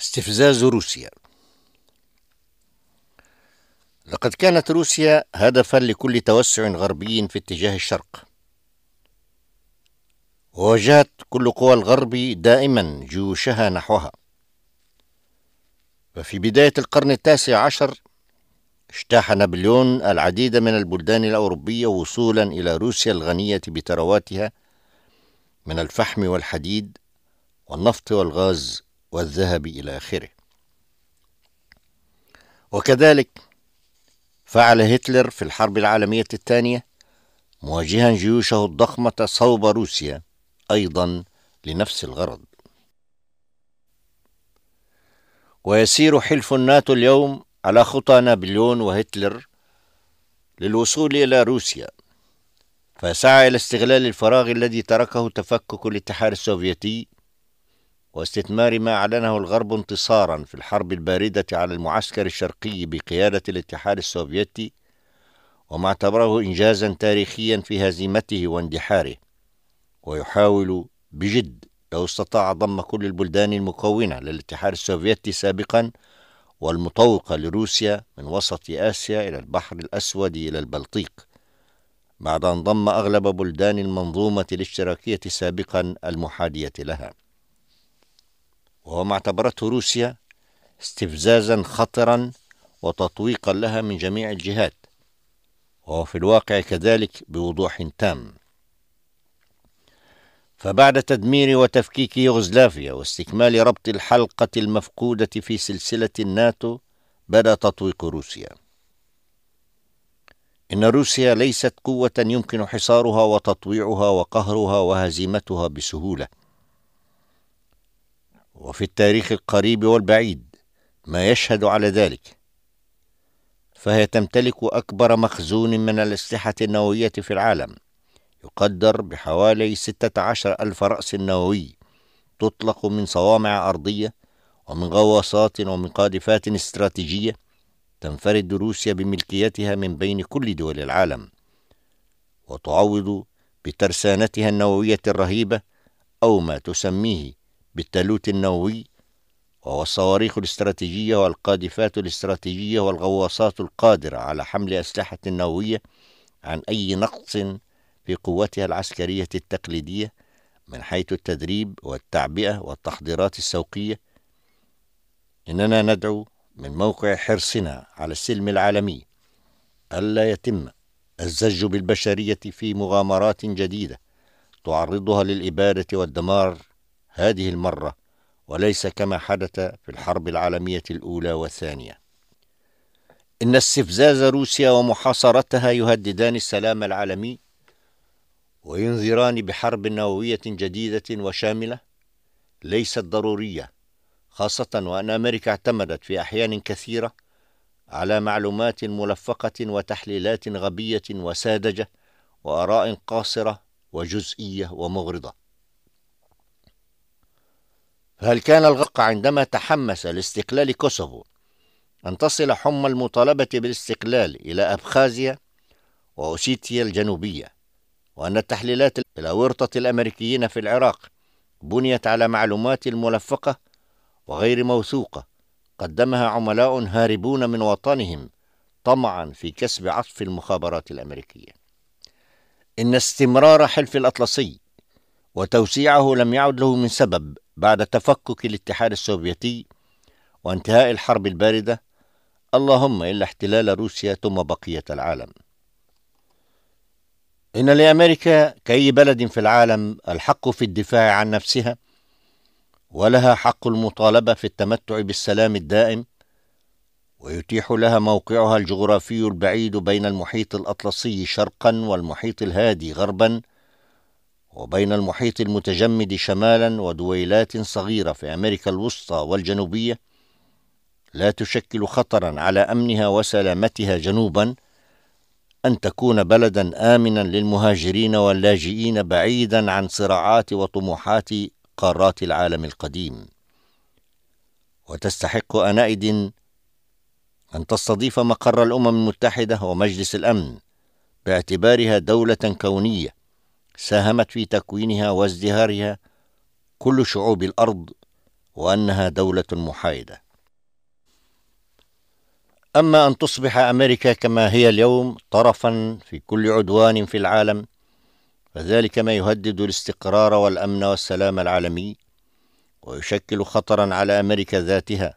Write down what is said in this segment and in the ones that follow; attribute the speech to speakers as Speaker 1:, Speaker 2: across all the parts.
Speaker 1: استفزاز روسيا لقد كانت روسيا هدفا لكل توسع غربي في اتجاه الشرق وواجهت كل قوى الغرب دائما جيوشها نحوها ففي بداية القرن التاسع عشر اجتاح نابليون العديد من البلدان الأوروبية وصولا إلى روسيا الغنية بثرواتها من الفحم والحديد والنفط والغاز والذهب إلى آخره وكذلك فعل هتلر في الحرب العالمية الثانية مواجها جيوشه الضخمة صوب روسيا أيضا لنفس الغرض ويسير حلف الناتو اليوم على خطى نابليون وهتلر للوصول إلى روسيا فسعى إلى استغلال الفراغ الذي تركه تفكك الاتحاد السوفيتي واستثمار ما أعلنه الغرب انتصارا في الحرب الباردة على المعسكر الشرقي بقيادة الاتحاد السوفيتي وما اعتبره إنجازا تاريخيا في هزيمته واندحاره ويحاول بجد لو استطاع ضم كل البلدان المكونة للاتحاد السوفيتي سابقا والمطوقة لروسيا من وسط آسيا إلى البحر الأسود إلى البلطيق بعد أن ضم أغلب بلدان المنظومة الاشتراكية سابقا المحادية لها وهو ما اعتبرته روسيا استفزازا خطرا وتطويقا لها من جميع الجهات وهو في الواقع كذلك بوضوح تام فبعد تدمير وتفكيك يوغوسلافيا واستكمال ربط الحلقة المفقودة في سلسلة الناتو بدا تطويق روسيا إن روسيا ليست قوة يمكن حصارها وتطويعها وقهرها وهزيمتها بسهولة وفي التاريخ القريب والبعيد ما يشهد على ذلك فهي تمتلك أكبر مخزون من الأسلحة النووية في العالم يقدر بحوالي 16 ألف رأس نووي تطلق من صوامع أرضية ومن غواصات ومن قاذفات استراتيجية تنفرد روسيا بملكيتها من بين كل دول العالم وتعوض بترسانتها النووية الرهيبة أو ما تسميه بالتالوت النووي وهو الصواريخ الاستراتيجية والقاذفات الاستراتيجية والغواصات القادرة على حمل أسلحة نووية عن أي نقص في قوتها العسكرية التقليدية من حيث التدريب والتعبئة والتحضيرات السوقية إننا ندعو من موقع حرصنا على السلم العالمي ألا يتم الزج بالبشرية في مغامرات جديدة تعرضها للإبادة والدمار هذه المرة وليس كما حدث في الحرب العالمية الأولى والثانية إن استفزاز روسيا ومحاصرتها يهددان السلام العالمي وينذران بحرب نووية جديدة وشاملة ليست ضرورية خاصة وأن أمريكا اعتمدت في أحيان كثيرة على معلومات ملفقة وتحليلات غبية وساذجة وآراء قاصرة وجزئية ومغرضة هل كان الغرق عندما تحمس لاستقلال كوسوفو أن تصل حمى المطالبة بالاستقلال إلى أبخازيا وأوسيتيا الجنوبية وأن التحليلات إلى ورطة الأمريكيين في العراق بنيت على معلومات ملفقة وغير موثوقة قدمها عملاء هاربون من وطنهم طمعا في كسب عطف المخابرات الأمريكية إن استمرار حلف الأطلسي وتوسيعه لم يعد له من سبب بعد تفكك الاتحاد السوفيتي وانتهاء الحرب البارده اللهم الا احتلال روسيا ثم بقيه العالم ان لامريكا كاي بلد في العالم الحق في الدفاع عن نفسها ولها حق المطالبه في التمتع بالسلام الدائم ويتيح لها موقعها الجغرافي البعيد بين المحيط الاطلسي شرقا والمحيط الهادي غربا وبين المحيط المتجمد شمالا ودويلات صغيرة في أمريكا الوسطى والجنوبية لا تشكل خطرا على أمنها وسلامتها جنوبا أن تكون بلدا آمنا للمهاجرين واللاجئين بعيدا عن صراعات وطموحات قارات العالم القديم وتستحق أنئذ أن تستضيف مقر الأمم المتحدة ومجلس الأمن باعتبارها دولة كونية ساهمت في تكوينها وازدهارها كل شعوب الارض وانها دوله محايده اما ان تصبح امريكا كما هي اليوم طرفا في كل عدوان في العالم فذلك ما يهدد الاستقرار والامن والسلام العالمي ويشكل خطرا على امريكا ذاتها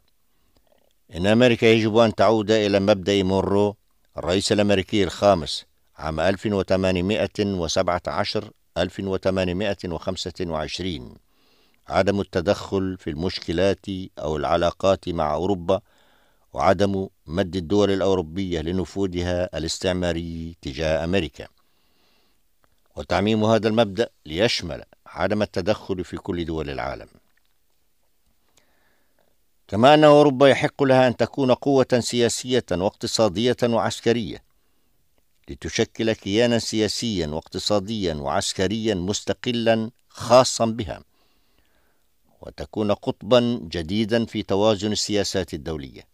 Speaker 1: ان امريكا يجب ان تعود الى مبدا مورو الرئيس الامريكي الخامس عام 1817 1825 عدم التدخل في المشكلات أو العلاقات مع أوروبا وعدم مد الدول الأوروبية لنفوذها الاستعماري تجاه أمريكا وتعميم هذا المبدأ ليشمل عدم التدخل في كل دول العالم كما أن أوروبا يحق لها أن تكون قوة سياسية واقتصادية وعسكرية لتشكل كيانا سياسيا واقتصاديا وعسكريا مستقلا خاصا بها وتكون قطبا جديدا في توازن السياسات الدوليه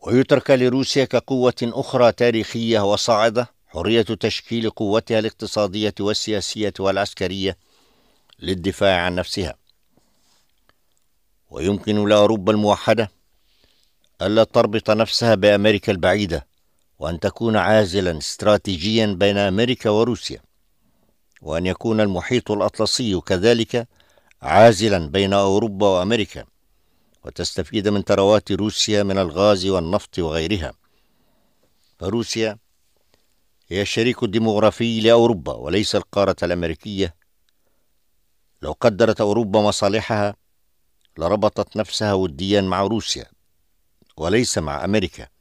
Speaker 1: ويترك لروسيا كقوه اخرى تاريخيه وصاعده حريه تشكيل قوتها الاقتصاديه والسياسيه والعسكريه للدفاع عن نفسها ويمكن لاوروبا الموحده الا تربط نفسها بامريكا البعيده وأن تكون عازلا استراتيجيا بين أمريكا وروسيا وأن يكون المحيط الأطلسي كذلك عازلا بين أوروبا وأمريكا وتستفيد من ثروات روسيا من الغاز والنفط وغيرها فروسيا هي الشريك الديمغرافي لأوروبا وليس القارة الأمريكية لو قدرت أوروبا مصالحها لربطت نفسها وديا مع روسيا وليس مع أمريكا